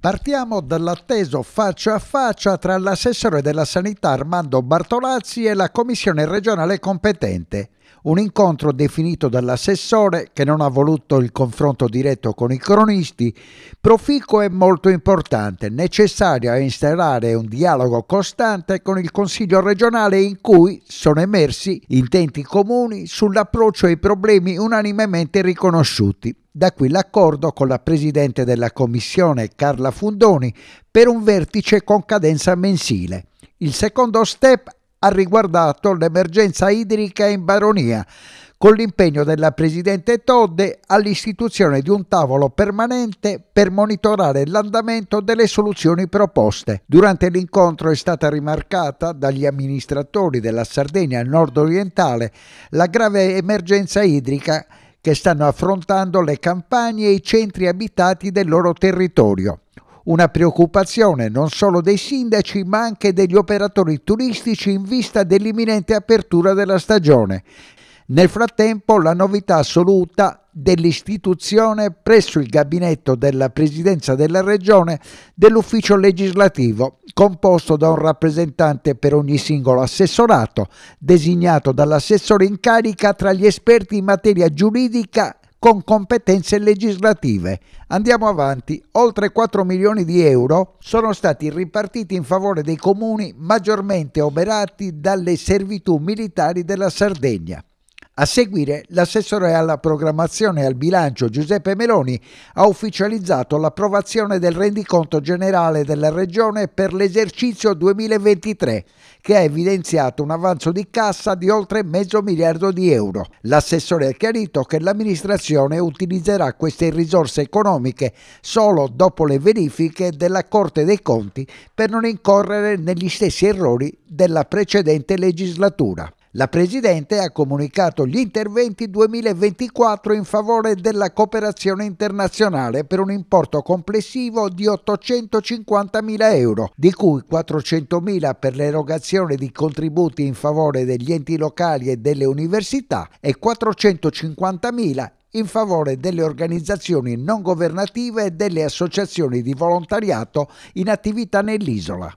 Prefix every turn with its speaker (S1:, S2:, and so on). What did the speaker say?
S1: Partiamo dall'atteso faccia a faccia tra l'assessore della sanità Armando Bartolazzi e la commissione regionale competente un incontro definito dall'assessore, che non ha voluto il confronto diretto con i cronisti, proficuo e molto importante, necessario a installare un dialogo costante con il Consiglio regionale in cui sono emersi intenti comuni sull'approccio ai problemi unanimemente riconosciuti. Da qui l'accordo con la Presidente della Commissione Carla Fundoni per un vertice con cadenza mensile. Il secondo step ha riguardato l'emergenza idrica in Baronia, con l'impegno della Presidente Todde all'istituzione di un tavolo permanente per monitorare l'andamento delle soluzioni proposte. Durante l'incontro è stata rimarcata dagli amministratori della Sardegna nord-orientale la grave emergenza idrica che stanno affrontando le campagne e i centri abitati del loro territorio. Una preoccupazione non solo dei sindaci ma anche degli operatori turistici in vista dell'imminente apertura della stagione. Nel frattempo la novità assoluta dell'istituzione presso il gabinetto della Presidenza della Regione dell'ufficio legislativo, composto da un rappresentante per ogni singolo assessorato, designato dall'assessore in carica tra gli esperti in materia giuridica con competenze legislative. Andiamo avanti, oltre 4 milioni di euro sono stati ripartiti in favore dei comuni maggiormente oberati dalle servitù militari della Sardegna. A seguire, l'assessore alla programmazione e al bilancio Giuseppe Meloni ha ufficializzato l'approvazione del rendiconto generale della Regione per l'esercizio 2023, che ha evidenziato un avanzo di cassa di oltre mezzo miliardo di euro. L'assessore ha chiarito che l'amministrazione utilizzerà queste risorse economiche solo dopo le verifiche della Corte dei Conti per non incorrere negli stessi errori della precedente legislatura. La Presidente ha comunicato gli interventi 2024 in favore della cooperazione internazionale per un importo complessivo di 850.000 euro, di cui 400.000 per l'erogazione di contributi in favore degli enti locali e delle università e 450.000 in favore delle organizzazioni non governative e delle associazioni di volontariato in attività nell'isola.